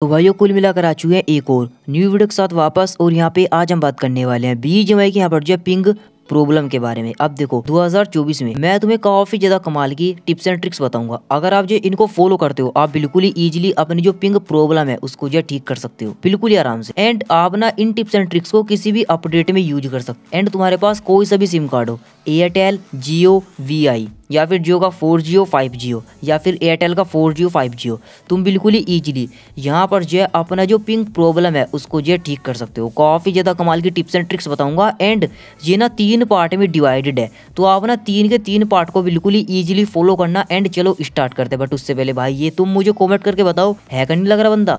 तो भाइयों कुल मिलाकर आ चुके हैं एक और न्यू वीडियो के साथ वापस और यहाँ पे आज हम बात करने वाले हैं बीज की यहाँ पर जो है पिंग प्रॉब्लम के बारे में अब देखो 2024 में मैं तुम्हें काफी ज्यादा कमाल की टिप्स एंड ट्रिक्स बताऊंगा अगर आप जो इनको फॉलो करते हो आप बिल्कुल ही इजीली अपनी जो पिंग प्रॉब्लम है उसको जो ठीक कर सकते हो बिल्कुल ही आराम से एंड आप ना इन टिप्स एंड ट्रिक्स को किसी भी अपडेट में यूज कर सकते एंड तुम्हारे पास कोई सा भी सिम कार्ड हो एयरटेल जियो वी आई या फिर जियो का फोर जियो फाइव जियो या फिर एयरटेल का फोर जियो फाइव जियो तुम बिल्कुल ही ईजिली यहाँ पर जो है अपना जो पिंक प्रॉब्लम है उसको जो है ठीक कर सकते हो काफ़ी ज़्यादा कमाल की टिप्स एंड ट्रिक्स बताऊँगा एंड ये ना तीन पार्ट में डिवाइडेड है तो आप ना तीन के तीन पार्ट को बिल्कुल ही ईजिली फॉलो करना एंड चलो स्टार्ट करते बट उससे पहले भाई ये तुम मुझे कॉमेंट करके बताओ है नहीं लग रहा बंदा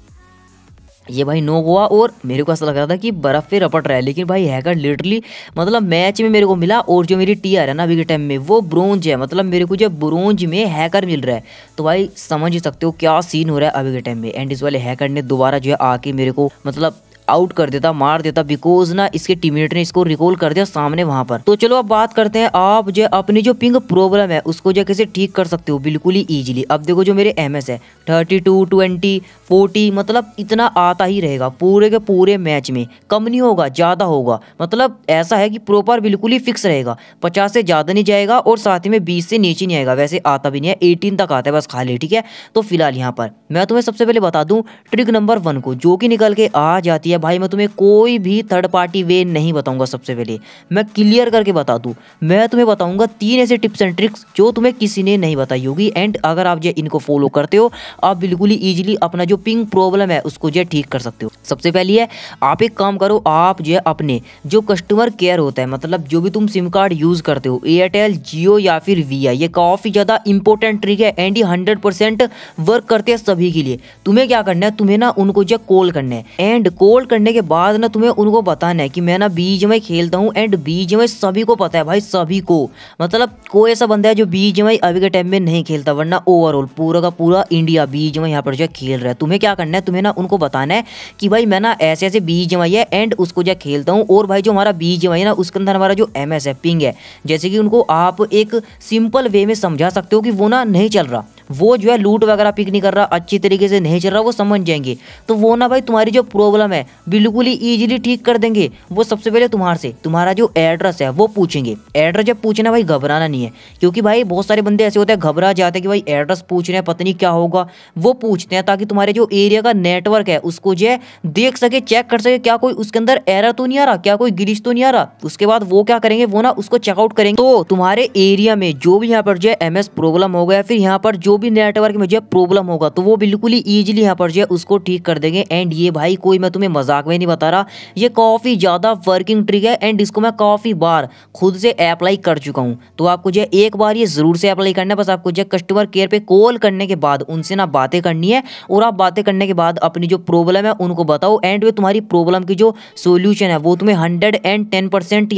ये भाई नो गोवा और मेरे को ऐसा लग रहा था कि बर्फ़ पे रपट रहा है लेकिन भाई हैकर लिटरली मतलब मैच में मेरे को मिला और जो मेरी टी आर है ना अभी के टाइम में वो ब्रोंज है मतलब मेरे को जो ब्रोंज में हैकर मिल रहा है तो भाई समझ ही सकते हो क्या सीन हो रहा है अभी के टाइम में एंड इस वाले हैकर ने दोबारा जो है आके मेरे को मतलब आउट कर देता मार देता बिकॉज ना इसके टीम ने इसको रिकॉल कर दिया सामने वहां पर तो चलो अब बात करते हैं आप जो अपनी जो पिंग प्रॉब्लम है उसको जो कैसे ठीक कर सकते हो बिल्कुल ही ईजिली अब देखो जो मेरे एम है थर्टी टू ट्वेंटी फोर्टी मतलब इतना आता ही रहेगा पूरे के पूरे मैच में कम नहीं होगा ज़्यादा होगा मतलब ऐसा है कि प्रॉपर बिल्कुल ही फिक्स रहेगा पचास से ज़्यादा नहीं जाएगा और साथ ही में बीस से नीचे नहीं आएगा वैसे आता भी नहीं है एटीन तक आता है बस खाली ठीक है तो फिलहाल यहाँ पर मैं तुम्हें सबसे पहले बता दूं ट्रिक नंबर वन को जो कि निकल के आ जाती है है भाई मैं तुम्हें कोई भी थर्ड पार्टी वे नहीं बताऊंगा सबसे पहले मैं क्लियर करके बता दूँ मैं तुम्हें बताऊंगा तीन ऐसे टिप्स एंड ट्रिक्स जो तुम्हें किसी ने नहीं बताई होगी एंड अगर आप जो इनको फॉलो करते हो आप बिल्कुल ही ईजिली अपना जो पिंग प्रॉब्लम है उसको जो ठीक कर सकते हो सबसे पहली है आप एक काम करो आप जो है अपने जो कस्टमर केयर होता है मतलब जो भी तुम सिम कार्ड यूज़ करते हो एयरटेल जियो या फिर वी ये काफ़ी ज़्यादा इंपॉर्टेंट ट्रिक है एंड ये हंड्रेड वर्क करते हैं सभी के लिए तुम्हें क्या करना है तुम्हें ना उनको जो कॉल करना है एंड कॉल करने के बाद ना तुम्हें उनको बताना है कि मैं ना बीज में खेलता हूँ एंड बीज में सभी को पता है भाई सभी को मतलब कोई ऐसा बंदा है जो बीज में अभी के टाइम में नहीं खेलता वरना ओवरऑल पूरा का पूरा इंडिया बीज में यहाँ पर जो खेल रहा है तुम्हें क्या करना है तुम्हें ना उनको बताना है कि भाई मैं ना ऐसे ऐसे बीज में है एंड उसको जो खेलता हूँ और भाई जो हमारा बीज में है ना उसके अंदर हमारा जो एम एस है पिंग है जैसे कि उनको आप एक सिंपल वे में समझा सकते हो कि वो ना नहीं चल रहा वो जो है लूट वगैरह पिक नहीं कर रहा अच्छी तरीके से नहीं चल रहा वो समझ जाएंगे तो वो ना भाई तुम्हारी जो प्रॉब्लम है बिल्कुल ही ईजिली ठीक कर देंगे वो सबसे पहले तुम्हारे से तुम्हारा जो एड्रेस है वो पूछेंगे एड्रेस जब पूछना भाई घबराना नहीं है क्योंकि भाई बहुत सारे बंदे ऐसे होते हैं घबरा जाते हैं कि भाई एड्रेस पूछ रहे हैं पता नहीं क्या होगा वो पूछते हैं ताकि तुम्हारे जो एरिया का नेटवर्क है उसको जो है देख सके चेक कर सके क्या कोई उसके अंदर एरर तो नहीं आ रहा क्या कोई गिरिश तो नहीं आ रहा उसके बाद वो क्या करेंगे वो ना उसको चेकआउट करेंगे तो तुम्हारे एरिया में जो भी यहाँ पर जो है एम प्रॉब्लम होगा या फिर यहाँ पर जो भी नेटवर्क में जो प्रॉब्लम होगा तो वो बिल्कुल ही ईजिली यहाँ पर जो है उसको ठीक कर देंगे एंड ये भाई कोई मैं तुम्हें मजाक में नहीं बता रहा ये काफ़ी ज़्यादा वर्किंग ट्रिक है एंड इसको मैं काफ़ी बार खुद से अप्लाई कर चुका हूँ तो आपको जो एक बार ये ज़रूर से अप्लाई करना है बस आपको जो कस्टमर केयर पर कॉल करने के बाद उनसे ना बातें करनी है और आप बातें करने के बाद अपनी जो प्रॉब्लम है उनको बताओ एंड वे तुम्हारी प्रॉब्लम की जो सोल्यूशन है वो तुम्हें हंड्रेड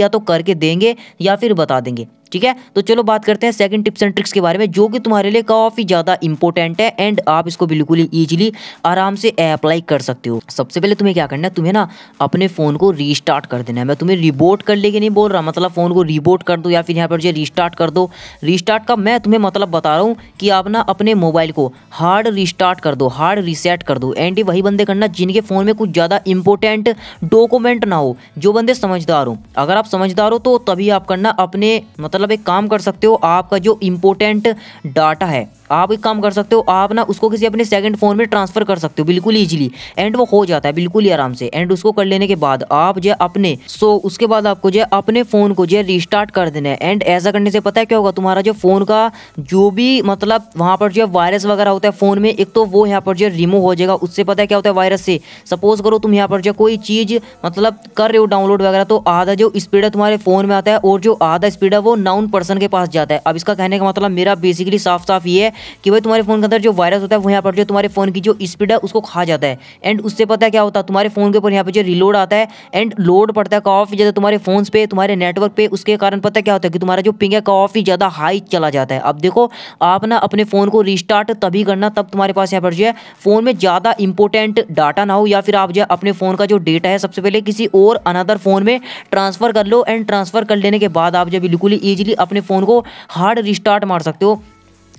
या तो करके देंगे या फिर बता देंगे ठीक है तो चलो बात करते हैं सेकंड टिप्स एंड ट्रिक्स के बारे में जो कि तुम्हारे लिए काफ़ी ज़्यादा इंपॉर्टेंट है एंड आप इसको बिल्कुल ईजिली आराम से अप्लाई कर सकते हो सबसे पहले तुम्हें क्या करना है तुम्हें ना अपने फ़ोन को रिस्टार्ट कर देना है मैं तुम्हें रिबोट कर लेके नहीं बोल रहा मतलब फ़ोन को रिबोट कर दो या फिर यहाँ पर रिस्टार्ट कर दो रिस्टार्ट का मैं तुम्हें मतलब बता रहा हूँ कि आप ना अपने मोबाइल को हार्ड रिस्टार्ट कर दो हार्ड रिसेट कर दो एंड वही बंदे करना जिनके फ़ोन में कुछ ज़्यादा इंपॉर्टेंट डॉक्यूमेंट ना हो जो बंदे समझदार हो अगर आप समझदार हो तो तभी आप करना अपने मतलब मतलब एक काम कर सकते हो आपका जो इम्पोर्टेंट डाटा है आप एक काम कर सकते हो आप ना उसको किसी अपने सेकंड फ़ोन में ट्रांसफ़र कर सकते हो बिल्कुल ईजिली एंड वो हो जाता है बिल्कुल ही आराम से एंड उसको कर लेने के बाद आप जो अपने सो उसके बाद आपको जो अपने फ़ोन को जो रिस्टार्ट कर देना है एंड ऐसा करने से पता है क्या होगा तुम्हारा जो फ़ोन का जो भी मतलब वहाँ पर जो वायरस वगैरह होता है फ़ोन में एक तो वो यहाँ पर जो रिमूव हो जाएगा उससे पता है क्या होता है वायरस से सपोज़ करो तुम यहाँ पर जो कोई चीज़ मतलब कर रहे हो डाउनलोड वगैरह तो आधा जो स्पीड है तुम्हारे फ़ोन में आता है और जो आधा स्पीड है वो नाउन पर्सन के पास जाता है अब इसका कहने का मतलब मेरा बेसिकली साफ साफ ये है कि भाई तुम्हारे फ़ोन के अंदर जो वायरस होता है वो यहाँ पर जो तुम्हारे फ़ोन की जो स्पीड है उसको खा जाता है एंड उससे पता है क्या होता है तुम्हारे फ़ोन के ऊपर यहाँ पर जो रिलोड आता है एंड लोड पड़ता है काफ़ी ज़्यादा तुम्हारे फ़ोन पे तुम्हारे नेटवर्क पे उसके कारण पता क्या होता है कि तुम्हारा जो पिंग है काफ़ी ज़्यादा हाई चला जाता है अब देखो आप ना अपने फ़ोन को रिस्टार्ट तभी करना तब तुम्हारे पास यहाँ पर जो है फ़ोन में ज़्यादा इंपॉर्टेंट डाटा ना हो या फिर आप जो अपने फ़ोन का जो डेटा है सबसे पहले किसी और अनदर फ़ोन में ट्रांसफ़र कर लो एंड ट्रांसफ़र कर लेने के बाद आप जो बिल्कुल ही ईजिली अपने फ़ोन को हार्ड रिस्टार्ट मार सकते हो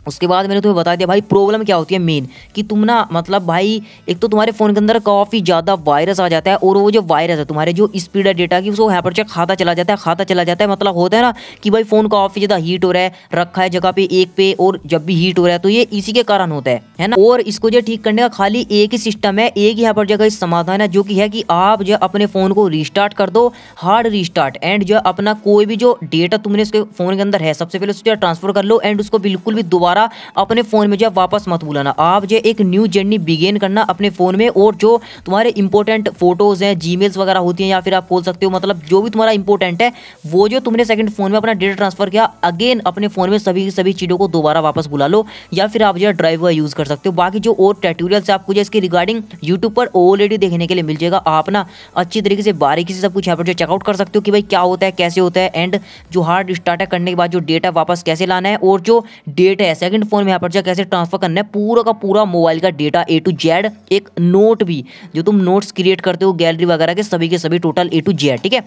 उसके बाद मैंने तुम्हें बता दिया भाई प्रॉब्लम क्या होती है मेन कि तुम ना मतलब भाई एक तो तुम्हारे फ़ोन के अंदर काफ़ी ज़्यादा वायरस आ जाता है और वो जो वायरस है तुम्हारे जो स्पीड है डेटा की उसको हैपर चेक खाता चला जाता है खाता चला जाता है मतलब होता है ना कि भाई फ़ोन काफ़ी ज़्यादा हीट हो रहा है रखा है जगह पे एक पे और जब भी हीट हो रहा है तो ये इसी के कारण होता है है ना और इसको जो ठीक करने का खाली एक ही सिस्टम है एक ही हैपर चेक का समाधान है जो कि है कि आप जो अपने फ़ोन को रिस्टार्ट कर दो हार्ड रिस्टार्ट एंड जो अपना कोई भी जो डेटा तुमने उसके फ़ोन के अंदर है सबसे पहले उसको ट्रांसफर कर लो एंड उसको बिल्कुल भी दोबारा दोबारा अपने फ़ोन में जो है वापस मत बुलाना आप जो एक न्यू जर्नी बिगेन करना अपने फ़ोन में और जो तुम्हारे इंपॉर्टेंट फोटोज़ हैं जी वगैरह होती हैं या फिर आप खोल सकते हो मतलब जो भी तुम्हारा इंपॉर्टेंट है वो जो तुमने सेकंड फ़ोन में अपना डेटा ट्रांसफ़र किया अगेन अपने फ़ोन में सभी सभी चीज़ों को दोबारा वापस बुला लो या फिर आप जो है ड्राइव यूज़ कर सकते हो बाकी जो और ट्यूटोरियल्स आपको जो इसके रिगार्डिंग यूट्यूब पर ऑलरेडी देखने के लिए मिल जाएगा आप ना अच्छी तरीके से बारीकी से सब कुछ यहाँ पर जो चेकआउट कर सकते हो कि भाई क्या होता है कैसे होता है एंड जो हार्ड स्टार्ट करने के बाद जो डेटा वापस कैसे लाना है और जो डेट है सेकंड फोन में यहाँ पर जो कैसे ट्रांसफर करना है पूरा का पूरा मोबाइल का डेटा ए टू जेड एक नोट भी जो तुम नोट्स क्रिएट करते हो गैलरी वगैरह के सभी के सभी टोटल ए टू जेड ठीक है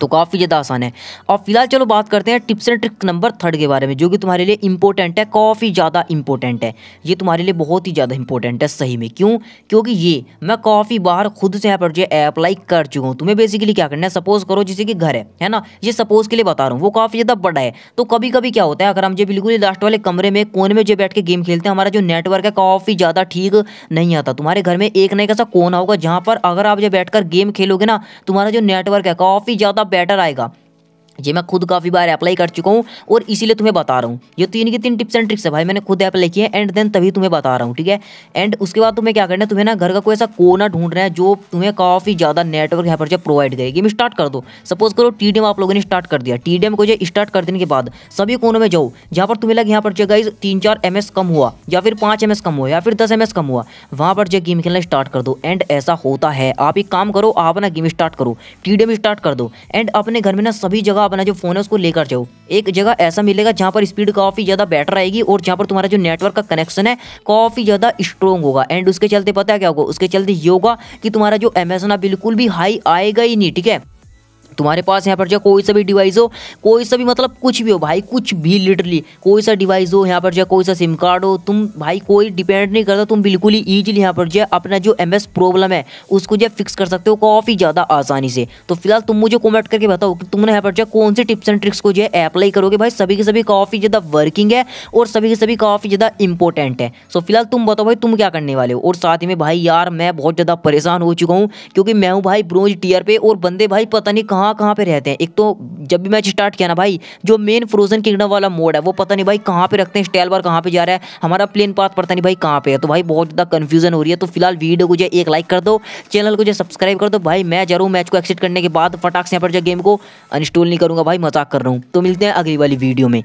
तो काफ़ी ज़्यादा आसान है और फिलहाल चलो बात करते हैं tips and trick number third के बारे में जो कि तुम्हारे लिए इंपॉर्टेंट है काफ़ी ज़्यादा इंपॉर्टेंट है ये तुम्हारे लिए बहुत ही ज़्यादा इंपॉर्टेंट है सही में क्यों क्योंकि ये मैं काफ़ी बार खुद से यहाँ पर जो अप्लाई कर चुका हूँ तुम्हें बेसिकली क्या करना है सपोज करो जिसे कि घर है है ना ये सपोज के लिए बता रहा हूँ वो काफ़ी ज़्यादा बड़ा है तो कभी कभी क्या होता है अगर हम जो बिल्कुल ही लास्ट वाले कमरे में कोन में जो बैठ के गेम खेलते हैं हमारा जो नेटवर्क है काफ़ी ज़्यादा ठीक नहीं आता तुम्हारे घर में एक ना एक ऐसा कोना होगा जहाँ पर अगर आप जो बैठ गेम खेलोगे ना तुम्हारा जो नेटवर्क है काफ़ी ज़्यादा बेटर आएगा ये मैं खुद काफ़ी बार अप्लाई कर चुका हूँ और इसीलिए तुम्हें बता रहा हूँ ये तीन की तीन टिप्स एंड ट्रिक्स है भाई मैंने खुद अप्लाई किया है एंड देन तभी तुम्हें बता रहा हूँ ठीक है एंड उसके बाद तुम्हें क्या करना है तुम्हें ना घर का कोई ऐसा कोना ढूंढ रहा है जो तुम्हें काफ़ी ज़्यादा नेटवर्क यहाँ पर जो प्रोवाइड करेगी मैं स्टार्ट कर दो सपोज करो टी आप लोगों ने स्टार्ट कर दिया टी को जो स्टार्ट कर देने के बाद सभी कोनों में जाओ जहाँ पर तुम्हें लगे यहाँ पर जो गाइज तीन चार एम कम हुआ या फिर पाँच एम कम हुआ या फिर दस एम कम हुआ वहाँ पर जो गेम खेलना स्टार्ट कर दो एंड ऐसा होता है आप एक काम करो आप ना गेम स्टार्ट करो टी स्टार्ट कर दो एंड अपने घर में ना सभी जगह का अपना जो फ़ोन है उसको लेकर जाओ एक जगह ऐसा मिलेगा जहां पर स्पीड काफ़ी ज़्यादा बेटर आएगी और जहां पर तुम्हारा जो नेटवर्क का कनेक्शन है काफ़ी ज़्यादा स्ट्रॉन्ग होगा एंड उसके चलते पता है क्या होगा उसके चलते ये होगा कि तुम्हारा जो एम है बिल्कुल भी हाई आएगा ही नहीं ठीक है तुम्हारे पास यहाँ पर जो कोई सा भी डिवाइस हो कोई सा भी मतलब कुछ भी हो भाई कुछ भी लिटरली कोई सा डिवाइस हो यहाँ पर जो कोई सा सिम कार्ड हो तुम भाई कोई डिपेंड नहीं करता तुम बिल्कुल ही ईजिली यहाँ पर जो अपना जो एम प्रॉब्लम है उसको जो फिक्स कर सकते हो काफ़ी ज़्यादा आसानी से तो फिलहाल तुम मुझे कॉमेंट करके बताओ कि तुमने यहाँ पर जो कौन से टिप्स एंड ट्रिक्स को जो है अप्लाई करोगे भाई सभी के सभी काफ़ी ज़्यादा वर्किंग है और सभी के सभी काफ़ी ज़्यादा इंपॉर्टेंट है सो फिलहाल तुम बताओ भाई तुम क्या करने वाले हो और साथ ही में भाई यार मैं बहुत ज़्यादा परेशान हो चुका हूँ क्योंकि मैं हूँ भाई ब्रोज टीयर पे और बंदे भाई पता नहीं कहाँ कहाँ कहाँ पे रहते हैं एक तो जब भी मैच स्टार्ट किया ना भाई जो मेन फ्रोजन किंगडम वाला मोड है वो पता नहीं भाई कहाँ पे रखते हैं स्टेल बार कहाँ पे जा रहा है हमारा प्लेन पाथ पता नहीं भाई कहाँ पे है तो भाई बहुत ज़्यादा कन्फ्यूजन हो रही है तो फिलहाल वीडियो को जो एक लाइक कर दो चैनल को जो सब्सक्राइब कर दो भाई मैं जरूर मैच को एक्सिट करने के बाद फटाक से यहाँ पर जो गेम को अनस्टॉल नहीं करूँगा भाई मजाक कर रहा हूँ तो मिलते हैं अगली वाली वीडियो में